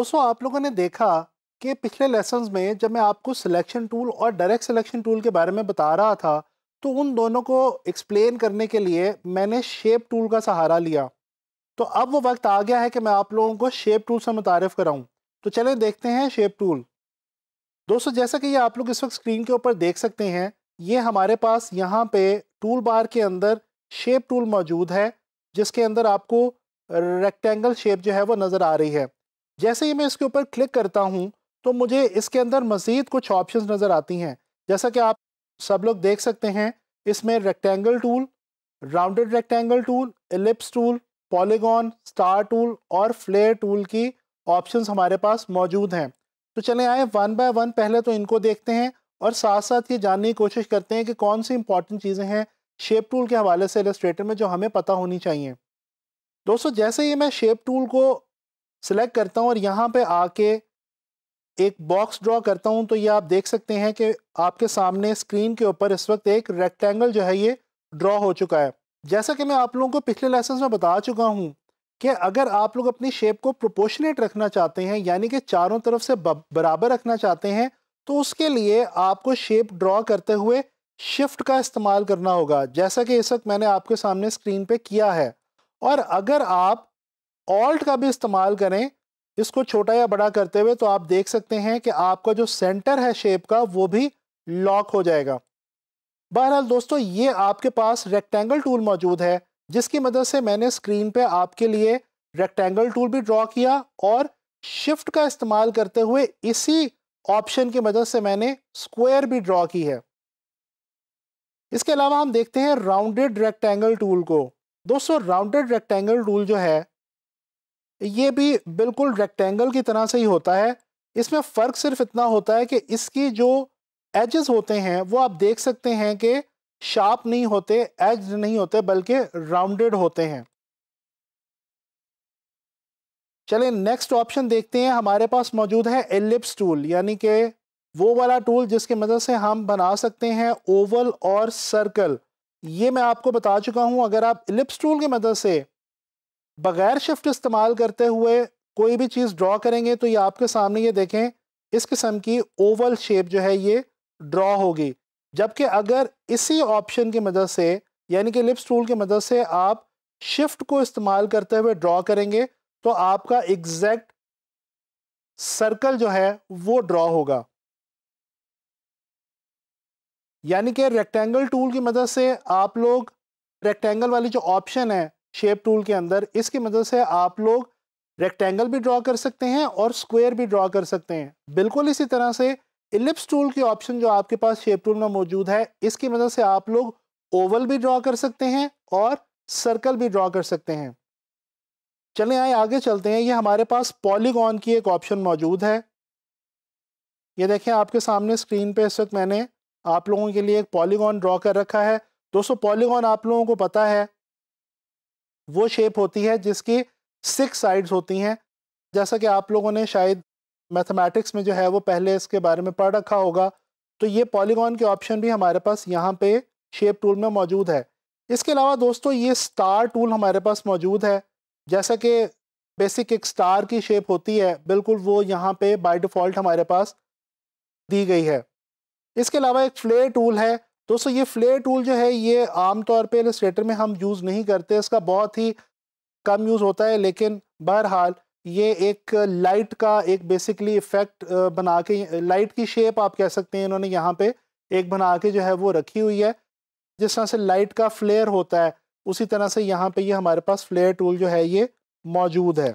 दोस्तों आप लोगों ने देखा कि पिछले लेसन में जब मैं आपको सिलेक्शन टूल और डायरेक्ट सिलेक्शन टूल के बारे में बता रहा था तो उन दोनों को एक्सप्लेन करने के लिए मैंने शेप टूल का सहारा लिया तो अब वो वक्त आ गया है कि मैं आप लोगों को शेप टूल से मुतारफ़ कराऊँ तो चलें देखते हैं शेप टूल दोस्तों जैसा कि ये आप लोग इस वक्त स्क्रीन के ऊपर देख सकते हैं ये हमारे पास यहाँ पे टूल बार के अंदर शेप टूल मौजूद है जिसके अंदर आपको रेक्टेंगल शेप जो है वो नज़र आ रही है जैसे ही मैं इसके ऊपर क्लिक करता हूँ तो मुझे इसके अंदर मज़ीद कुछ ऑप्शन नज़र आती हैं जैसा कि आप सब लोग देख सकते हैं इसमें rectangle tool rounded rectangle tool ellipse tool polygon star tool और फ्लेयर टूल की ऑप्शंस हमारे पास मौजूद हैं तो चले आए वन बाय वन पहले तो इनको देखते हैं और साथ साथ ये जानने की कोशिश करते हैं कि कौन सी इंपॉर्टेंट चीज़ें हैं शेप टूल के हवाले से एलस्ट्रेटर में जो हमें पता होनी चाहिए दोस्तों जैसे ही मैं शेप टूल को सेलेक्ट करता हूँ और यहाँ पे आके एक बॉक्स ड्रॉ करता हूँ तो ये आप देख सकते हैं कि आपके सामने स्क्रीन के ऊपर इस वक्त एक रेक्टेंगल जो है ये ड्रॉ हो चुका है जैसा कि मैं आप लोगों को पिछले लेसन में बता चुका हूँ कि अगर आप लोग अपनी शेप को प्रोपोर्शनेट रखना चाहते हैं यानी कि चारों तरफ से बराबर रखना चाहते हैं तो उसके लिए आपको शेप ड्रॉ करते हुए शिफ्ट का इस्तेमाल करना होगा जैसा कि इस वक्त मैंने आपके सामने स्क्रीन पे किया है और अगर आप ऑल्ट का भी इस्तेमाल करें इसको छोटा या बड़ा करते हुए तो आप देख सकते हैं कि आपका जो सेंटर है शेप का वो भी लॉक हो जाएगा बहरहाल दोस्तों ये आपके पास रेक्टेंगल टूल मौजूद है जिसकी मदद से मैंने स्क्रीन पे आपके लिए रेक्टेंगल टूल भी ड्रॉ किया और शिफ्ट का इस्तेमाल करते हुए इसी ऑप्शन की मदद से मैंने स्क्वायर भी ड्रॉ की है इसके अलावा हम देखते हैं राउंडेड रेक्टेंगल टूल को दोस्तों राउंडेड रेक्टेंगल टूल जो है ये भी बिल्कुल रेक्टेंगल की तरह से ही होता है इसमें फ़र्क सिर्फ इतना होता है कि इसकी जो एजेस होते हैं वो आप देख सकते हैं कि शार्प नहीं होते एज नहीं होते बल्कि राउंडेड होते हैं चले नेक्स्ट ऑप्शन देखते हैं हमारे पास मौजूद है एलिप्स टूल यानी कि वो वाला टूल जिसके मदद से हम बना सकते हैं ओवल और सर्कल ये मैं आपको बता चुका हूँ अगर आप एलिप्स टूल की मदद से बगैर शिफ्ट इस्तेमाल करते हुए कोई भी चीज़ ड्रॉ करेंगे तो ये आपके सामने ये देखें इस किस्म की ओवल शेप जो है ये ड्रॉ होगी जबकि अगर इसी ऑप्शन की मदद से यानी कि लिप्स टूल की मदद से आप शिफ्ट को इस्तेमाल करते हुए ड्रॉ करेंगे तो आपका एग्जैक्ट सर्कल जो है वो ड्रॉ होगा यानी कि रेक्टेंगल टूल की मदद से आप लोग रेक्टेंगल वाली जो ऑप्शन है शेप टूल के अंदर इसकी मदद से आप लोग रेक्टेंगल भी ड्रॉ कर सकते हैं और स्क्वायर भी ड्रॉ कर सकते हैं बिल्कुल इसी तरह से इलिप्स टूल की ऑप्शन जो आपके पास शेप टूल में मौजूद है इसकी मदद से आप लोग ओवल भी ड्रॉ कर सकते हैं और सर्कल भी ड्रॉ कर सकते हैं चले आए आगे चलते हैं ये हमारे पास पॉलीगॉन की एक ऑप्शन मौजूद है ये देखें आपके सामने स्क्रीन पे इस वक्त मैंने आप लोगों के लिए एक पॉलीगॉन ड्रॉ कर रखा है दोस्तों पॉलीगॉन आप लोगों को पता है वो शेप होती है जिसकी सिक्स साइड्स होती हैं जैसा कि आप लोगों ने शायद मैथमेटिक्स में जो है वो पहले इसके बारे में पढ़ रखा होगा तो ये पॉलीगॉन के ऑप्शन भी हमारे पास यहाँ पे शेप टूल में मौजूद है इसके अलावा दोस्तों ये स्टार टूल हमारे पास मौजूद है जैसा कि बेसिक एक स्टार की शेप होती है बिल्कुल वो यहाँ पे बाय डिफ़ॉल्ट हमारे पास दी गई है इसके अलावा एक फ्लेयर टूल है दोस्तों ये फ्लेयर टूल जो है ये आमतौर पर इलस्ट्रेटर में हम यूज़ नहीं करते इसका बहुत ही कम यूज़ होता है लेकिन बहरहाल ये एक लाइट का एक बेसिकली इफ़ेक्ट बना के लाइट की शेप आप कह सकते हैं इन्होंने यहाँ पे एक बना के जो है वो रखी हुई है जिस तरह से लाइट का फ्लेयर होता है उसी तरह से यहाँ पे ये हमारे पास फ्लेयर टूल जो है ये मौजूद है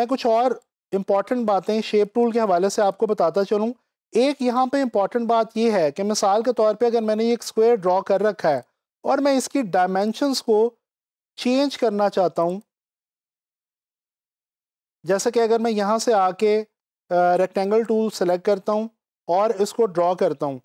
मैं कुछ और इम्पॉर्टेंट बातें शेप टूल के हवाले से आपको बताता चलूँ एक यहाँ पे इंपॉर्टेंट बात यह है कि मिसाल के तौर पे अगर मैंने ये एक स्क्वायर ड्रॉ कर रखा है और मैं इसकी डायमेंशंस को चेंज करना चाहता हूँ जैसे कि अगर मैं यहाँ से आके रेक्टेंगल टूल सेलेक्ट करता हूँ और इसको ड्रॉ करता हूँ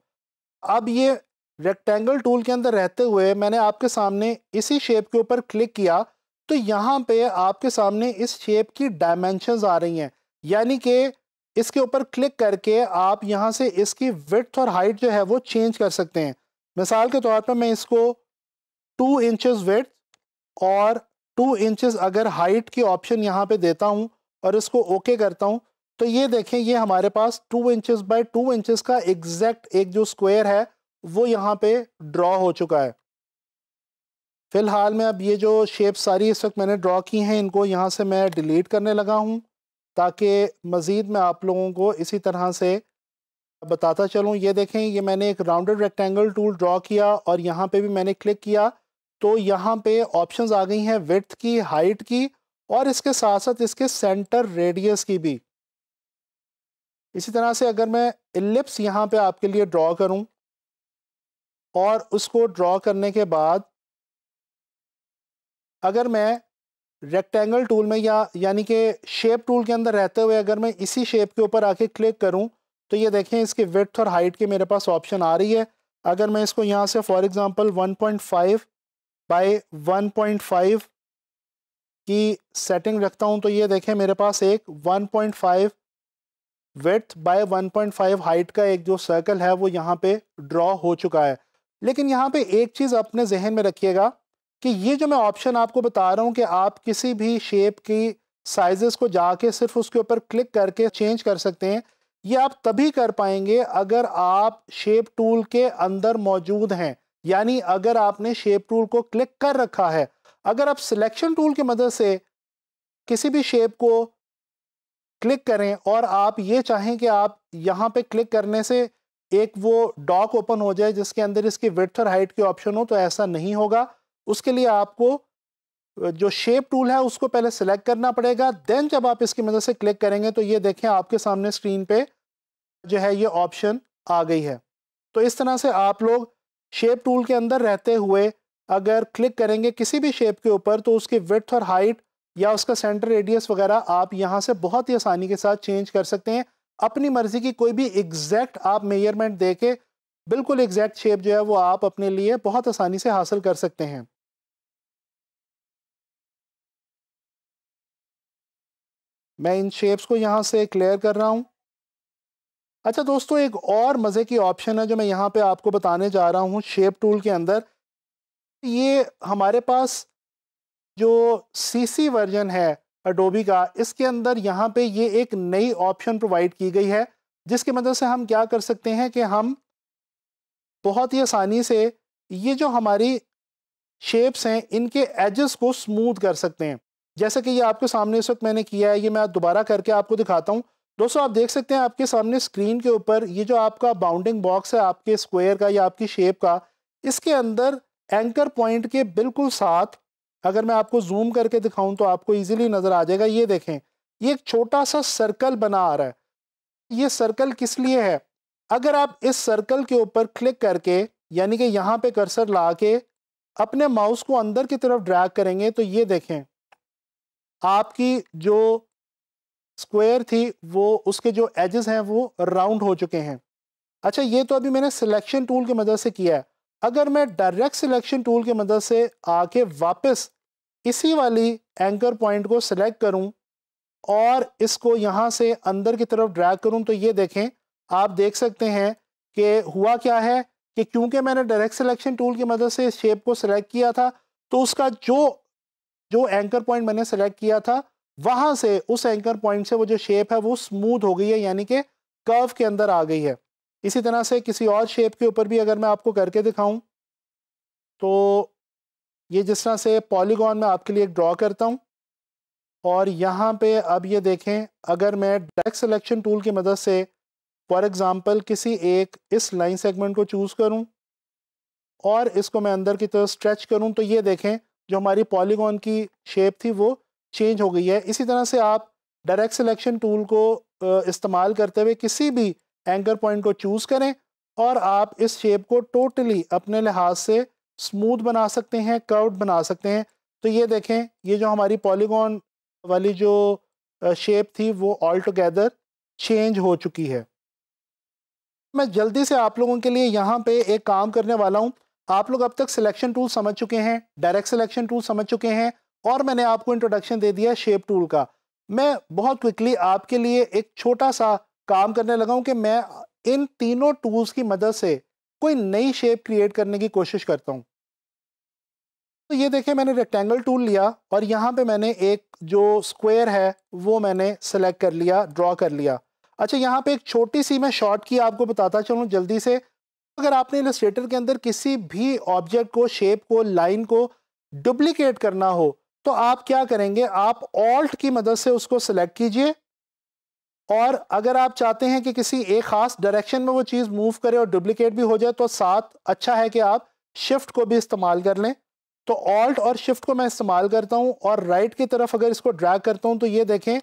अब ये रेक्टेंगल टूल के अंदर रहते हुए मैंने आपके सामने इसी शेप के ऊपर क्लिक किया तो यहाँ पे आपके सामने इस शेप की डायमेंशंस आ रही हैं यानी कि इसके ऊपर क्लिक करके आप यहाँ से इसकी विथ और हाइट जो है वो चेंज कर सकते हैं मिसाल के तौर पर मैं इसको टू इंचज़ विथ और टू इंचज़ अगर हाइट की ऑप्शन यहाँ पे देता हूँ और इसको ओके करता हूँ तो ये देखें ये हमारे पास two inches by two inches का एग्जैक्ट एक जो स्क्वायर है वो यहाँ पे ड्रॉ हो चुका है फ़िलहाल में अब ये जो शेप सारी इस वक्त मैंने ड्रॉ की हैं इनको यहाँ से मैं डिलीट करने लगा हूँ ताकि मज़ीद मैं आप लोगों को इसी तरह से बताता चलूँ ये देखें ये मैंने एक राउंडेड रेक्टेंगल टूल ड्रा किया और यहाँ पे भी मैंने क्लिक किया तो यहाँ पे ऑप्शंस आ गई हैं विथ की हाइट की और इसके साथ साथ इसके सेंटर रेडियस की भी इसी तरह से अगर मैं इलिप्स यहाँ पे आपके लिए ड्रा करूँ और उसको ड्रॉ करने के बाद अगर मैं रेक्टेंगल टूल में या यानी कि शेप टूल के अंदर रहते हुए अगर मैं इसी शेप के ऊपर आके क्लिक करूं तो ये देखें इसके विथ और हाइट के मेरे पास ऑप्शन आ रही है अगर मैं इसको यहाँ से for example 1.5 point by one की सेटिंग रखता हूँ तो ये देखें मेरे पास एक 1.5 पॉइंट विथ बाय 1.5 हाइट का एक जो सर्कल है वो यहाँ पे ड्रॉ हो चुका है लेकिन यहाँ पे एक चीज़ अपने जहन में रखिएगा कि ये जो मैं ऑप्शन आपको बता रहा हूँ कि आप किसी भी शेप की साइजेस को जाके सिर्फ उसके ऊपर क्लिक करके चेंज कर सकते हैं ये आप तभी कर पाएंगे अगर आप शेप टूल के अंदर मौजूद हैं यानी अगर आपने शेप टूल को क्लिक कर रखा है अगर आप सिलेक्शन टूल की मदद से किसी भी शेप को क्लिक करें और आप ये चाहें कि आप यहाँ पे क्लिक करने से एक वो डॉक ओपन हो जाए जिसके अंदर इसकी विथ और हाइट के ऑप्शन हो तो ऐसा नहीं होगा उसके लिए आपको जो शेप टूल है उसको पहले सेलेक्ट करना पड़ेगा देन जब आप इसकी मदद से क्लिक करेंगे तो ये देखें आपके सामने स्क्रीन पे जो है ये ऑप्शन आ गई है तो इस तरह से आप लोग शेप टूल के अंदर रहते हुए अगर क्लिक करेंगे किसी भी शेप के ऊपर तो उसकी विथ और हाइट या उसका सेंटर रेडियस वगैरह आप यहाँ से बहुत ही आसानी के साथ चेंज कर सकते हैं अपनी मर्ज़ी की कोई भी एग्जैक्ट आप मेजरमेंट दे के बिल्कुल एग्जैक्ट शेप जो है वो आप अपने लिए बहुत आसानी से हासिल कर सकते हैं मैं इन शेप्स को यहाँ से क्लियर कर रहा हूँ अच्छा दोस्तों एक और मज़े की ऑप्शन है जो मैं यहाँ पे आपको बताने जा रहा हूँ शेप टूल के अंदर ये हमारे पास जो सीसी वर्जन है अडोबी का इसके अंदर यहाँ पे ये एक नई ऑप्शन प्रोवाइड की गई है जिसकी मदद से हम क्या कर सकते हैं कि हम बहुत ही आसानी से ये जो हमारी शेप्स हैं इनके एजेस को स्मूथ कर सकते हैं जैसा कि ये आपके सामने इस वक्त मैंने किया है ये मैं दोबारा करके आपको दिखाता हूँ दोस्तों आप देख सकते हैं आपके सामने स्क्रीन के ऊपर ये जो आपका बाउंडिंग बॉक्स है आपके स्क्वायर का या आपकी शेप का इसके अंदर एंकर पॉइंट के बिल्कुल साथ अगर मैं आपको जूम करके दिखाऊं तो आपको इजीली नज़र आ जाएगा ये देखें ये एक छोटा सा सर्कल बना आ रहा है ये सर्कल किस लिए है अगर आप इस सर्कल के ऊपर क्लिक करके यानी कि यहाँ पर कर्सर ला के अपने माउस को अंदर की तरफ ड्रैग करेंगे तो ये देखें आपकी जो स्क्वायर थी वो उसके जो एजेस हैं वो राउंड हो चुके हैं अच्छा ये तो अभी मैंने सिलेक्शन टूल की मदद से किया है अगर मैं डायरेक्ट सिलेक्शन टूल की मदद से आके वापस इसी वाली एंकर पॉइंट को सिलेक्ट करूं और इसको यहाँ से अंदर की तरफ ड्रैग करूं तो ये देखें आप देख सकते हैं कि हुआ क्या है कि क्योंकि मैंने डायरेक्ट सिलेक्शन टूल की मदद से इस शेप को सिलेक्ट किया था तो उसका जो जो एंकर पॉइंट मैंने सेलेक्ट किया था वहां से उस एंकर पॉइंट से वो जो शेप है वो स्मूथ हो गई है यानी कि कर्व के अंदर आ गई है इसी तरह से किसी और शेप के ऊपर भी अगर मैं आपको करके दिखाऊं तो ये जिस तरह से पॉलीगॉन में आपके लिए ड्रॉ करता हूं और यहाँ पे अब ये देखें अगर मैं डायरेक्ट सिलेक्शन टूल की मदद से फॉर एग्ज़ाम्पल किसी एक इस लाइन सेगमेंट को चूज़ करूँ और इसको मैं अंदर की तरफ स्ट्रेच करूँ तो ये देखें जो हमारी पॉलीगॉन की शेप थी वो चेंज हो गई है इसी तरह से आप डायरेक्ट सिलेक्शन टूल को इस्तेमाल करते हुए किसी भी एंकर पॉइंट को चूज़ करें और आप इस शेप को टोटली अपने लिहाज से स्मूथ बना सकते हैं कर्व्ड बना सकते हैं तो ये देखें ये जो हमारी पॉलीगॉन वाली जो शेप थी वो ऑल टुगेदर चेंज हो चुकी है मैं जल्दी से आप लोगों के लिए यहाँ पे एक काम करने वाला हूँ आप लोग अब तक सिलेक्शन टूल समझ चुके हैं डायरेक्ट सिलेक्शन टूल समझ चुके हैं और मैंने आपको इंट्रोडक्शन दे दिया शेप टूल का मैं बहुत क्विकली आपके लिए एक छोटा सा काम करने लगा हूं कि मैं इन तीनों टूल्स की मदद से कोई नई शेप क्रिएट करने की कोशिश करता हूं तो ये देखें मैंने रेक्टेंगल टूल लिया और यहाँ पे मैंने एक जो स्क्वायर है वो मैंने सेलेक्ट कर लिया ड्रॉ कर लिया अच्छा यहाँ पे एक छोटी सी मैं शॉर्ट की आपको बताता चलूँ जल्दी से अगर आपने इलस्ट्रेटर के अंदर किसी भी ऑब्जेक्ट को शेप को लाइन को डुप्लीकेट करना हो तो आप क्या करेंगे आप ऑल्ट की मदद से उसको सेलेक्ट कीजिए और अगर आप चाहते हैं कि किसी एक ख़ास डायरेक्शन में वो चीज़ मूव करे और डुप्लीकेट भी हो जाए तो साथ अच्छा है कि आप शिफ्ट को भी इस्तेमाल कर लें तो ऑल्ट और शिफ्ट को मैं इस्तेमाल करता हूँ और राइट की तरफ अगर इसको ड्रैग करता हूँ तो ये देखें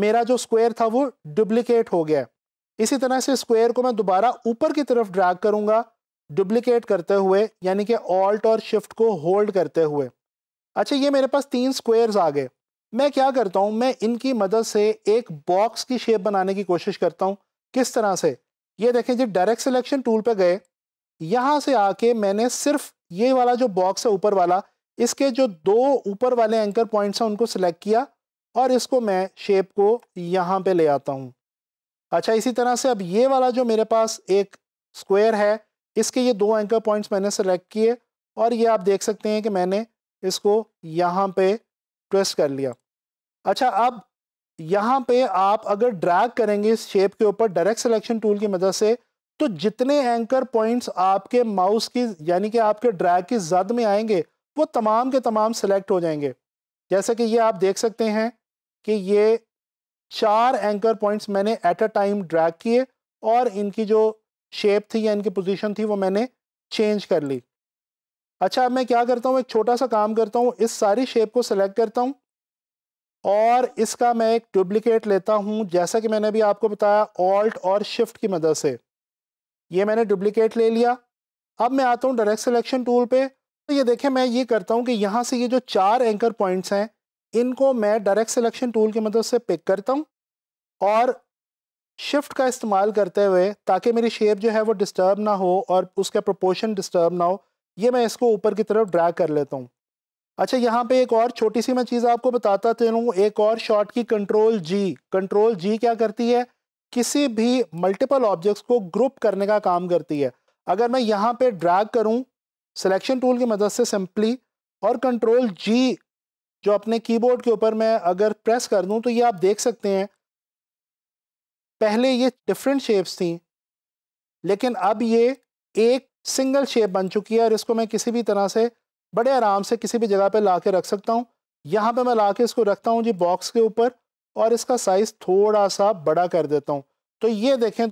मेरा जो स्क्वायर था वो डुप्लीकेट हो गया इसी तरह से स्क्वायर को मैं दोबारा ऊपर की तरफ ड्रैग करूँगा डुप्लिकेट करते हुए यानी कि ऑल्ट और शिफ्ट को होल्ड करते हुए अच्छा ये मेरे पास तीन स्क्वायर्स आ गए मैं क्या करता हूँ मैं इनकी मदद से एक बॉक्स की शेप बनाने की कोशिश करता हूँ किस तरह से ये देखें जी डायरेक्ट सिलेक्शन टूल पे गए यहाँ से आके मैंने सिर्फ ये वाला जो बॉक्स है ऊपर वाला इसके जो दो ऊपर वाले एंकर पॉइंट्स हैं उनको सिलेक्ट किया और इसको मैं शेप को यहाँ पे ले आता हूँ अच्छा इसी तरह से अब ये वाला जो मेरे पास एक स्क्वायर है इसके ये दो एंकर पॉइंट्स मैंने सेलेक्ट किए और ये आप देख सकते हैं कि मैंने इसको यहाँ पे ट्विस्ट कर लिया अच्छा अब यहाँ पे आप अगर ड्रैग करेंगे इस शेप के ऊपर डायरेक्ट सिलेक्शन टूल की मदद से तो जितने एंकर पॉइंट्स आपके माउस की यानी कि आपके ड्रैग की जद में आएंगे वो तमाम के तमाम सेलेक्ट हो जाएंगे जैसे कि ये आप देख सकते हैं कि ये चार एंकर पॉइंट्स मैंने एट अ टाइम ड्रैग किए और इनकी जो शेप थी या इनकी पोजीशन थी वो मैंने चेंज कर ली अच्छा अब मैं क्या करता हूँ एक छोटा सा काम करता हूँ इस सारी शेप को सिलेक्ट करता हूँ और इसका मैं एक डुप्लीकेट लेता हूँ जैसा कि मैंने अभी आपको बताया ऑल्ट और शिफ्ट की मदद से ये मैंने डुप्लीकेट ले लिया अब मैं आता हूँ डायरेक्ट सिलेक्शन टूल पे तो ये देखें मैं ये करता हूँ कि यहाँ से ये जो चार एंकर पॉइंट्स हैं इनको मैं डायरेक्ट सिलेक्शन टूल की मदद से पिक करता हूँ और शिफ्ट का इस्तेमाल करते हुए ताकि मेरी शेप जो है वो डिस्टर्ब ना हो और उसका प्रोपोर्शन डिस्टर्ब ना हो ये मैं इसको ऊपर की तरफ ड्रैग कर लेता हूँ अच्छा यहाँ पे एक और छोटी सी मैं चीज़ आपको बताता चलूँ तो एक और शॉट की कंट्रोल जी कंट्रोल जी क्या करती है किसी भी मल्टीपल ऑब्जेक्ट्स को ग्रुप करने का काम करती है अगर मैं यहाँ पे ड्रैग करूँ सिलेक्शन टूल की मदद से सिंपली और कंट्रोल जी जो अपने कीबोर्ड के ऊपर मैं अगर प्रेस कर दूं तो ये आप देख सकते हैं पहले ये डिफरेंट शेप्स थी लेकिन अब ये एक सिंगल शेप बन चुकी है और इसको मैं किसी भी तरह से बड़े आराम से किसी भी जगह पे ला के रख सकता हूँ यहाँ पे मैं ला के इसको रखता हूँ जी बॉक्स के ऊपर और इसका साइज़ थोड़ा सा बड़ा कर देता हूँ तो ये देखें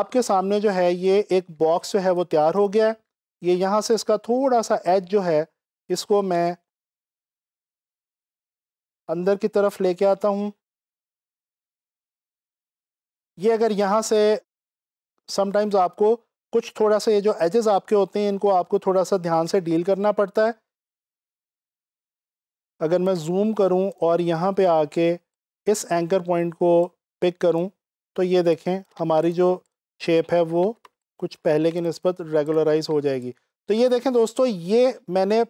आपके सामने जो है ये एक बॉक्स जो है वो तैयार हो गया है ये यहाँ से इसका थोड़ा सा एज जो है इसको मैं अंदर की तरफ लेके आता हूँ ये अगर यहाँ से समटाइम्स आपको कुछ थोड़ा सा ये जो एजेस आपके होते हैं इनको आपको थोड़ा सा ध्यान से डील करना पड़ता है अगर मैं जूम करूँ और यहाँ पे आके इस एंकर पॉइंट को पिक करूँ तो ये देखें हमारी जो शेप है वो कुछ पहले की नस्बत रेगुलराइज हो जाएगी तो ये देखें दोस्तों ये मैंने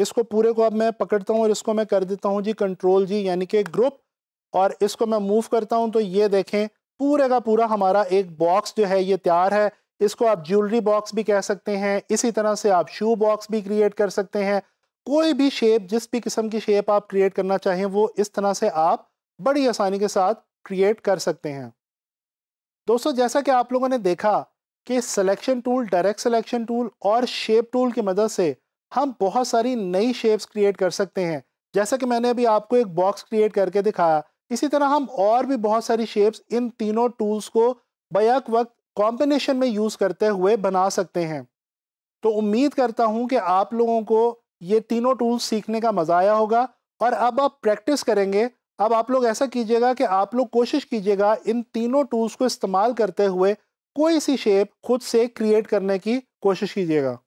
इसको पूरे को अब मैं पकड़ता हूँ और इसको मैं कर देता हूँ जी कंट्रोल जी यानी कि ग्रुप और इसको मैं मूव करता हूँ तो ये देखें पूरे का पूरा हमारा एक बॉक्स जो है ये तैयार है इसको आप ज्वेलरी बॉक्स भी कह सकते हैं इसी तरह से आप शू बॉक्स भी क्रिएट कर सकते हैं कोई भी शेप जिस भी किस्म की शेप आप क्रिएट करना चाहें वो इस तरह से आप बड़ी आसानी के साथ क्रिएट कर सकते हैं दोस्तों जैसा कि आप लोगों ने देखा कि selection tool direct selection tool और शेप टूल की मदद से हम बहुत सारी नई शेप्स क्रिएट कर सकते हैं जैसा कि मैंने अभी आपको एक बॉक्स क्रिएट करके दिखाया इसी तरह हम और भी बहुत सारी शेप्स इन तीनों टूल्स को बैक वक्त कॉम्बिनेशन में यूज़ करते हुए बना सकते हैं तो उम्मीद करता हूँ कि आप लोगों को ये तीनों टूल्स सीखने का मज़ा आया होगा और अब आप प्रैक्टिस करेंगे अब आप लोग ऐसा कीजिएगा कि आप लोग कोशिश कीजिएगा इन तीनों टूल्स को इस्तेमाल करते हुए कोई सी शेप खुद से क्रिएट करने की कोशिश कीजिएगा